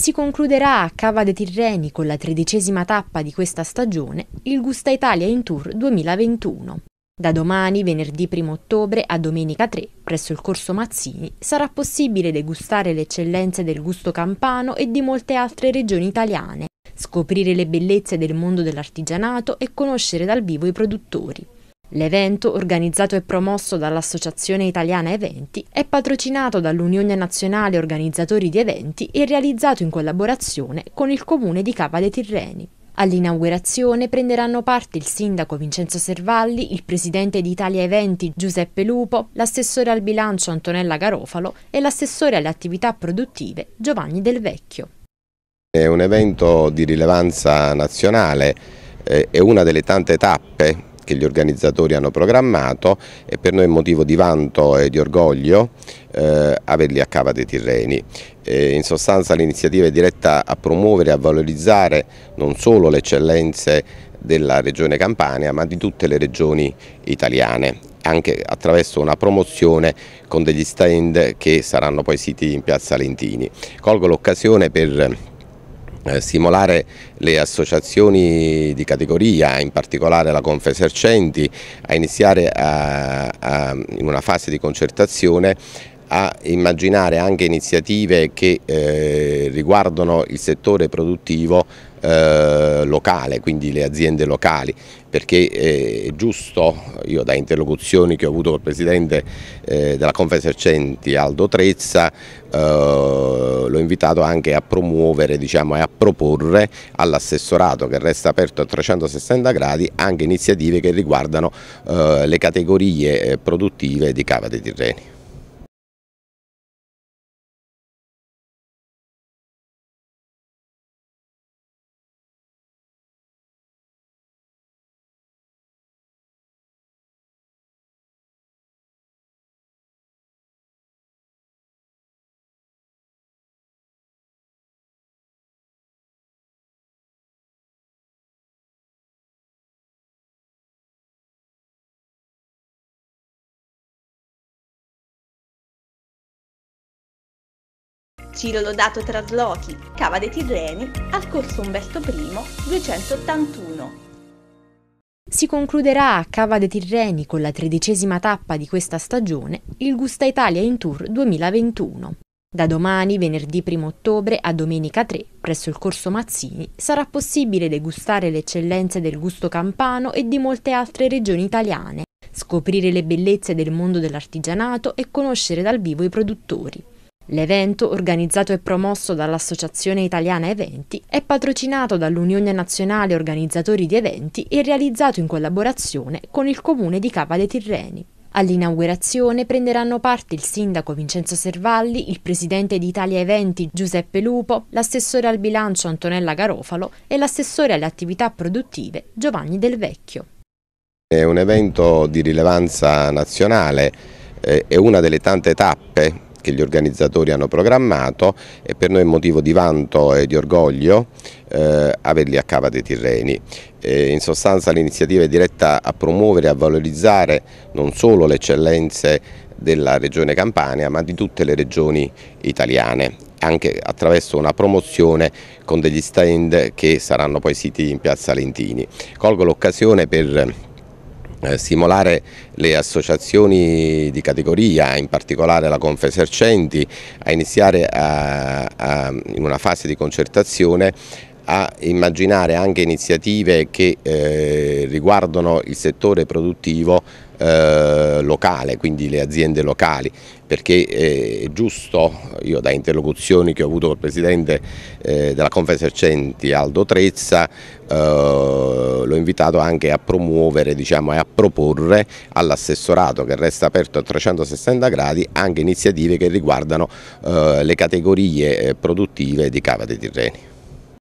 Si concluderà a Cava dei Tirreni con la tredicesima tappa di questa stagione il Gusta Italia in Tour 2021. Da domani, venerdì 1 ottobre a domenica 3, presso il Corso Mazzini, sarà possibile degustare le eccellenze del gusto campano e di molte altre regioni italiane, scoprire le bellezze del mondo dell'artigianato e conoscere dal vivo i produttori. L'evento, organizzato e promosso dall'Associazione Italiana Eventi, è patrocinato dall'Unione Nazionale Organizzatori di Eventi e realizzato in collaborazione con il Comune di Cava dei Tirreni. All'inaugurazione prenderanno parte il sindaco Vincenzo Servalli, il presidente di Italia Eventi Giuseppe Lupo, l'assessore al bilancio Antonella Garofalo e l'assessore alle attività produttive Giovanni Del Vecchio. È un evento di rilevanza nazionale, eh, è una delle tante tappe che gli organizzatori hanno programmato e per noi è motivo di vanto e di orgoglio eh, averli a Cava dei Tirreni. E in sostanza l'iniziativa è diretta a promuovere e a valorizzare non solo le eccellenze della regione Campania ma di tutte le regioni italiane anche attraverso una promozione con degli stand che saranno poi siti in piazza Lentini. Colgo l'occasione per eh, stimolare le associazioni di categoria, in particolare la Confesercenti, a iniziare a, a, in una fase di concertazione a immaginare anche iniziative che eh, riguardano il settore produttivo eh, locale, quindi le aziende locali, perché eh, è giusto, io da interlocuzioni che ho avuto col Presidente eh, della Confesercenti Aldo Trezza, eh, l'ho invitato anche a promuovere diciamo, e a proporre all'assessorato che resta aperto a 360 gradi anche iniziative che riguardano eh, le categorie produttive di Cava dei Tirreni. Ciro Lodato traslochi, Cava dei Tirreni, al corso Umberto I 281. Si concluderà a Cava dei Tirreni con la tredicesima tappa di questa stagione il Gusta Italia in Tour 2021. Da domani, venerdì 1 ottobre a domenica 3, presso il Corso Mazzini, sarà possibile degustare le eccellenze del gusto campano e di molte altre regioni italiane, scoprire le bellezze del mondo dell'artigianato e conoscere dal vivo i produttori. L'evento, organizzato e promosso dall'Associazione Italiana Eventi, è patrocinato dall'Unione Nazionale Organizzatori di Eventi e realizzato in collaborazione con il Comune di Cava dei Tirreni. All'inaugurazione prenderanno parte il sindaco Vincenzo Servalli, il presidente di Italia Eventi Giuseppe Lupo, l'assessore al bilancio Antonella Garofalo e l'assessore alle attività produttive Giovanni Del Vecchio. È un evento di rilevanza nazionale, eh, è una delle tante tappe che gli organizzatori hanno programmato e per noi è motivo di vanto e di orgoglio eh, averli a Cava dei Tirreni. E in sostanza l'iniziativa è diretta a promuovere e a valorizzare non solo le eccellenze della regione Campania ma di tutte le regioni italiane anche attraverso una promozione con degli stand che saranno poi siti in piazza Lentini. Colgo l'occasione per eh, stimolare le associazioni di categoria, in particolare la Confesercenti, a iniziare a, eh, a, in una fase di concertazione a immaginare anche iniziative che eh, riguardano il settore produttivo eh, locale, quindi le aziende locali, perché eh, è giusto, io da interlocuzioni che ho avuto col Presidente eh, della Confesercenti Aldo Trezza, eh, l'ho invitato anche a promuovere diciamo, e a proporre all'assessorato che resta aperto a 360 gradi anche iniziative che riguardano eh, le categorie produttive di Cava dei Tirreni.